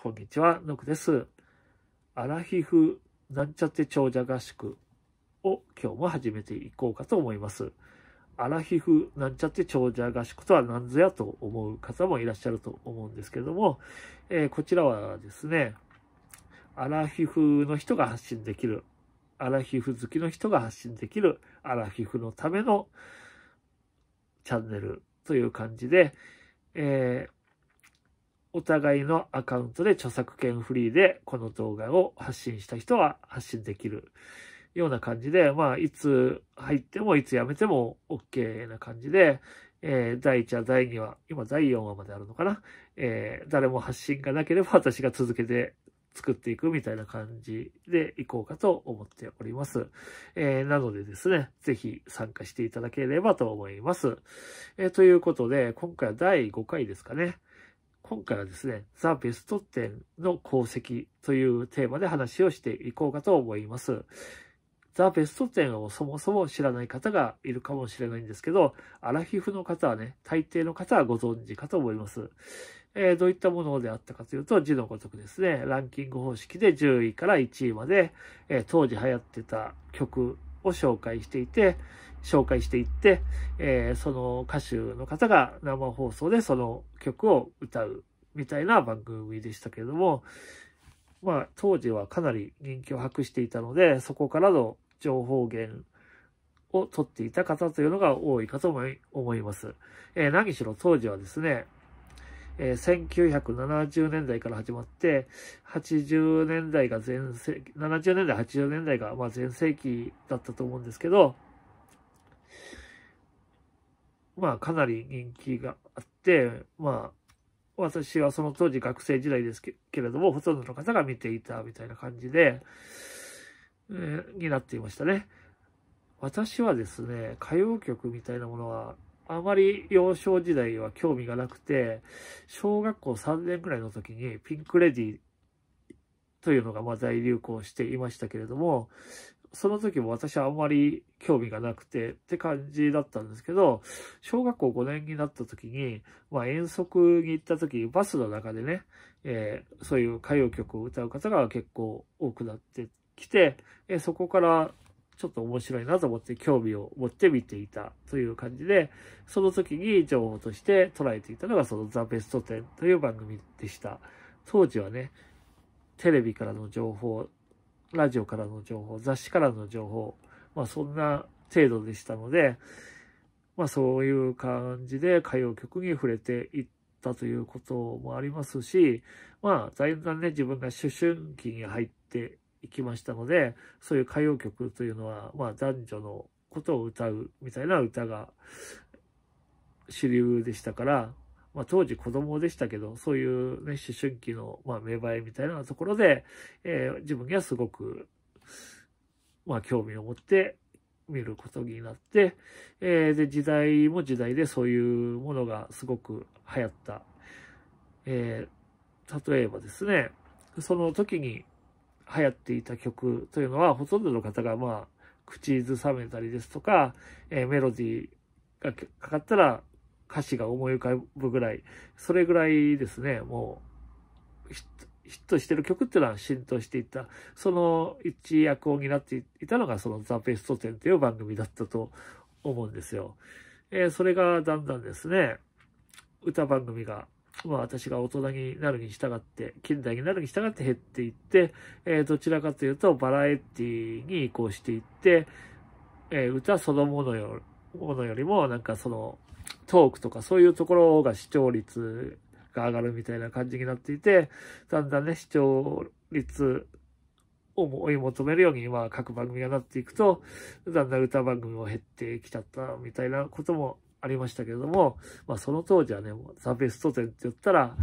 こんにちは、のくです。アラヒフなんちゃって長者合宿を今日も始めていこうかと思います。アラヒフなんちゃって長者合宿とは何ぞやと思う方もいらっしゃると思うんですけども、えー、こちらはですね、アラヒフの人が発信できる、アラヒフ好きの人が発信できる、アラヒフのためのチャンネルという感じで、えーお互いのアカウントで著作権フリーでこの動画を発信した人は発信できるような感じで、まあ、いつ入ってもいつやめても OK な感じで、えー、第1話、第2話、今第4話まであるのかな、えー、誰も発信がなければ私が続けて作っていくみたいな感じでいこうかと思っております。えー、なのでですね、ぜひ参加していただければと思います。えということで、今回は第5回ですかね。今回はですね、ザ・ベスト10の功績というテーマで話をしていこうかと思います。ザ・ベスト10をそもそも知らない方がいるかもしれないんですけど、アラフィフの方はね、大抵の方はご存知かと思います。えー、どういったものであったかというと、字のごとくですね、ランキング方式で10位から1位まで、えー、当時流行ってた曲を紹介していて、紹介していって、えー、その歌手の方が生放送でその曲を歌うみたいな番組でしたけれども、まあ、当時はかなり人気を博していたので、そこからの情報源を取っていた方というのが多いかと思います。えー、何しろ当時はですね、えー、1970年代から始まって、80年代が全盛期、70年代、80年代がまあ全盛期だったと思うんですけど、まあかなり人気があって、まあ私はその当時学生時代ですけれども、ほとんどの方が見ていたみたいな感じで、えー、になっていましたね。私はですね、歌謡曲みたいなものは、あまり幼少時代は興味がなくて、小学校3年ぐらいの時にピンクレディというのがまあ大流行していましたけれども、その時も私はあんまり興味がなくてって感じだったんですけど、小学校5年になった時に、まあ遠足に行った時、バスの中でね、えー、そういう歌謡曲を歌う方が結構多くなってきて、えー、そこからちょっと面白いなと思って興味を持って見ていたという感じで、その時に情報として捉えていたのがそのザ・ベスト10という番組でした。当時はね、テレビからの情報ラジオからの情報、雑誌からの情報、まあそんな程度でしたので、まあそういう感じで歌謡曲に触れていったということもありますし、まあだんだんね自分が思春期に入っていきましたので、そういう歌謡曲というのは、まあ男女のことを歌うみたいな歌が主流でしたから、まあ、当時子供でしたけど、そういう、ね、思春期の、まあ、芽生えみたいなところで、えー、自分にはすごく、まあ、興味を持って見ることになって、えー、で、時代も時代でそういうものがすごく流行った。えー、例えばですね、その時に流行っていた曲というのは、ほとんどの方が、まあ、口ずさめたりですとか、えー、メロディーがかかったら歌詞が思い浮かぶぐらい、それぐらいですね、もうヒ、ヒットしてる曲っていうのは浸透していった、その一役を担っていたのが、そのザ・ベスト10という番組だったと思うんですよ。えー、それがだんだんですね、歌番組が、まあ私が大人になるに従って、近代になるに従って減っていって、えー、どちらかというとバラエティに移行していって、えー、歌そのものよものよりも、なんかその、トークとかそういうところが視聴率が上がるみたいな感じになっていて、だんだんね、視聴率を追い求めるように、まあ、各番組がなっていくと、だんだん歌番組も減ってきちゃったみたいなこともありましたけれども、まあ、その当時はね、ザ・ベスト10って言ったら、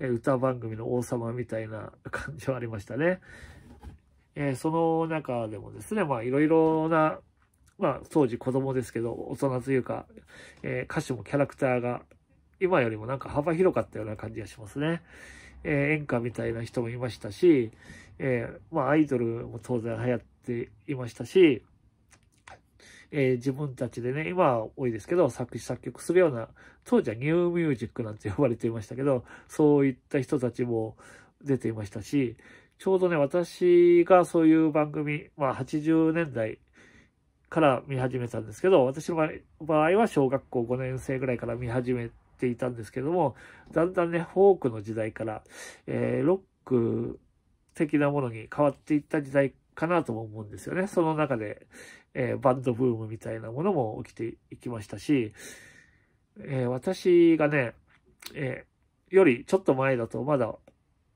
え歌番組の王様みたいな感じはありましたね。えー、その中でもですね、まあ、いろいろなまあ、当時子供ですけど、大人というか、えー、歌手もキャラクターが、今よりもなんか幅広かったような感じがしますね。えー、演歌みたいな人もいましたし、えー、まあ、アイドルも当然流行っていましたし、えー、自分たちでね、今は多いですけど、作詞作曲するような、当時はニューミュージックなんて呼ばれていましたけど、そういった人たちも出ていましたし、ちょうどね、私がそういう番組、まあ80年代から見始めたんですけど、私の場合は小学校5年生ぐらいから見始めていたんですけども、だんだんね、フォークの時代から、えー、ロック的なものに変わっていった時代かなとも思うんですよね。その中で、えー、バンドブームみたいなものも起きていきましたし、えー、私がね、えよりちょっと前だとまだ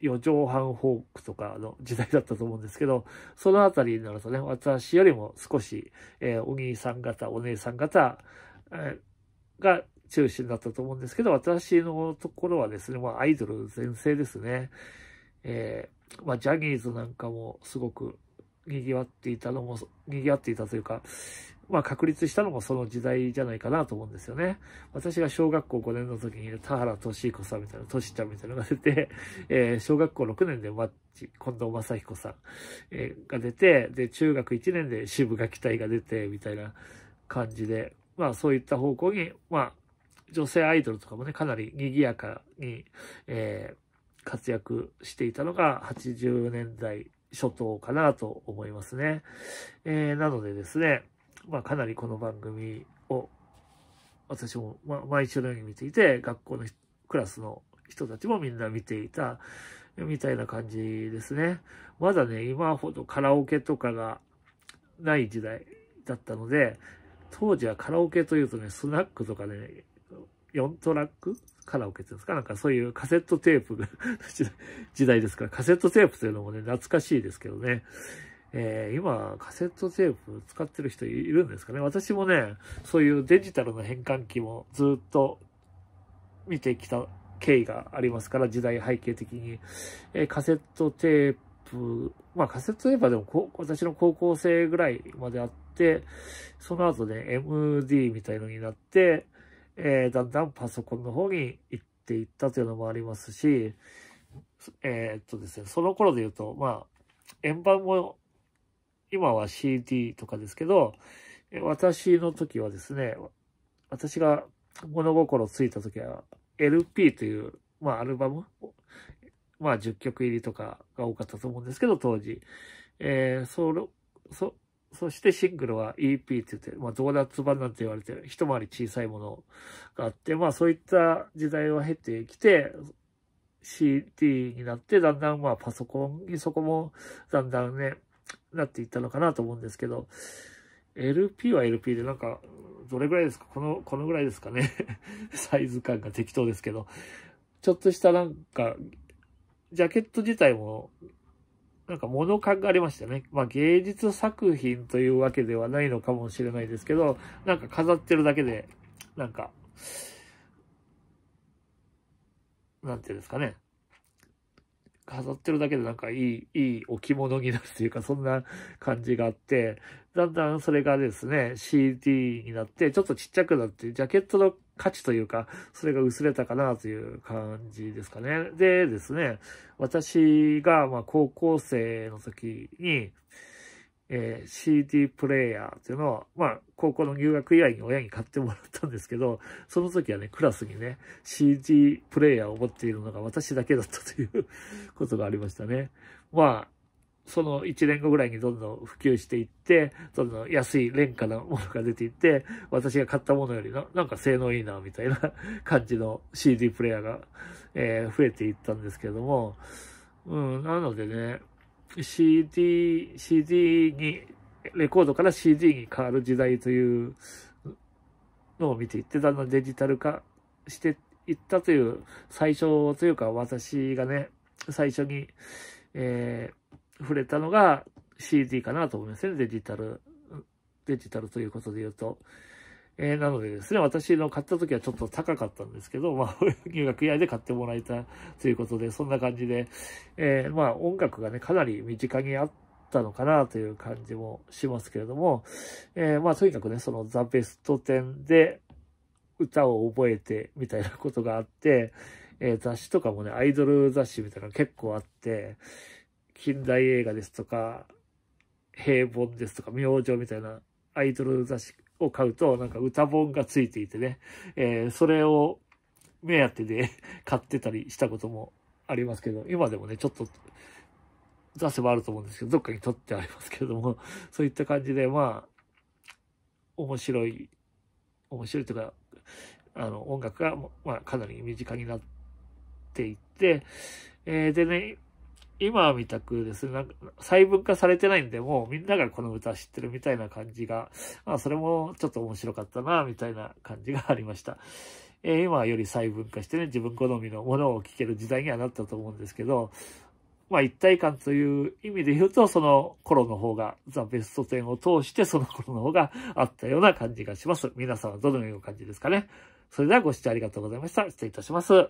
四畳半ホークとかの時代だったと思うんですけど、そのあたりになるとね、私よりも少し、えー、お兄さん方、お姉さん方、えー、が中心だったと思うんですけど、私のところはですね、まあアイドル全盛ですね。えー、まあジャニーズなんかもすごく賑わっていたのも、賑わっていたというか、まあ、確立したのもその時代じゃないかなと思うんですよね。私が小学校5年の時に田原俊彦さんみたいな、俊ちゃんみたいなのが出て、えー、小学校6年でマッチ、近藤正彦さん、えー、が出て、で、中学1年で渋垣隊が出て、みたいな感じで、まあ、そういった方向に、まあ、女性アイドルとかもね、かなり賑やかに、えー、活躍していたのが80年代初頭かなと思いますね。えー、なのでですね、まあ、かなりこの番組を、私も、ま、毎週のように見ていて、学校のクラスの人たちもみんな見ていた、みたいな感じですね。まだね、今ほどカラオケとかがない時代だったので、当時はカラオケというとね、スナックとかで、ね、4トラックカラオケっていうんですかなんかそういうカセットテープ 時代ですから、カセットテープというのもね、懐かしいですけどね。えー、今、カセットテープ使ってる人いるんですかね。私もね、そういうデジタルの変換器もずっと見てきた経緯がありますから、時代背景的に。えー、カセットテープ、まあカセットテープはでも私の高校生ぐらいまであって、その後ね、MD みたいのになって、えー、だんだんパソコンの方に行っていったというのもありますし、えー、っとですね、その頃で言うと、まあ、円盤も今は CD とかですけど、私の時はですね、私が物心ついた時は LP という、まあアルバム、まあ10曲入りとかが多かったと思うんですけど、当時。えー、そそ、そしてシングルは EP って言って、まあドーナツ版なんて言われてる、一回り小さいものがあって、まあそういった時代を経てきて、CD になって、だんだんまあパソコンにそこも、だんだんね、なっていったのかなと思うんですけど、LP は LP でなんか、どれぐらいですかこの、このぐらいですかね サイズ感が適当ですけど、ちょっとしたなんか、ジャケット自体も、なんか物感がありましたね。まあ芸術作品というわけではないのかもしれないですけど、なんか飾ってるだけで、なんか、なんていうんですかね。飾ってるだけでなんかいい、いい置物になるというか、そんな感じがあって、だんだんそれがですね、CD になって、ちょっとちっちゃくなって、ジャケットの価値というか、それが薄れたかなという感じですかね。でですね、私がま高校生の時に、えー、CD プレイヤーっていうのを、まあ、高校の入学以外に親に買ってもらったんですけど、その時はね、クラスにね、CD プレイヤーを持っているのが私だけだったということがありましたね。まあ、その1年後ぐらいにどんどん普及していって、どんどん安い廉価なものが出ていって、私が買ったものよりな、なんか性能いいな、みたいな感じの CD プレイヤーが、えー、増えていったんですけども、うん、なのでね、CD、CD に、レコードから CD に変わる時代というのを見ていって、だんだんデジタル化していったという、最初というか私がね、最初に、えー、触れたのが CD かなと思いますね、デジタル。デジタルということで言うと。えー、なのでですね、私の買った時はちょっと高かったんですけど、まあ、入学祝いで買ってもらえたということで、そんな感じで、えー、まあ、音楽がね、かなり身近にあったのかなという感じもしますけれども、えー、まあ、とにかくね、そのザ・ベスト10で歌を覚えてみたいなことがあって、えー、雑誌とかもね、アイドル雑誌みたいなの結構あって、近代映画ですとか、平凡ですとか、明星みたいなアイドル雑誌、を買うと、なんか歌本がついていてね、えー、それを目当てで 買ってたりしたこともありますけど、今でもね、ちょっと、出せばあると思うんですけど、どっかに取ってありますけれども、そういった感じで、まあ、面白い、面白いというか、あの、音楽が、まあ、かなり身近になっていって、えー、でね、今みたくですね、なんか細分化されてないんで、もうみんながこの歌知ってるみたいな感じが、まあそれもちょっと面白かったな、みたいな感じがありました。えー、今より細分化してね、自分好みのものを聴ける時代にはなったと思うんですけど、まあ一体感という意味で言うと、その頃の方が、ザ・ベスト10を通してその頃の方があったような感じがします。皆さんはどのような感じですかね。それではご視聴ありがとうございました。失礼いたします。